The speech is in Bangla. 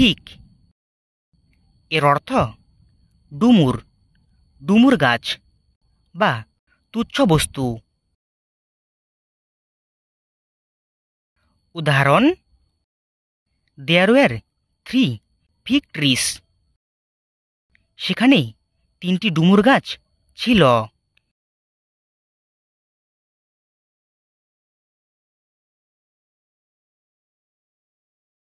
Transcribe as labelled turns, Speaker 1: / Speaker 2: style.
Speaker 1: ফিক এর অর্থ ডুমুর ডুমুর গাছ বা তুচ্ছ বস্তু
Speaker 2: উদাহরণ there were three fig trees সেখানে তিনটি ডুমুর গাছ ছিল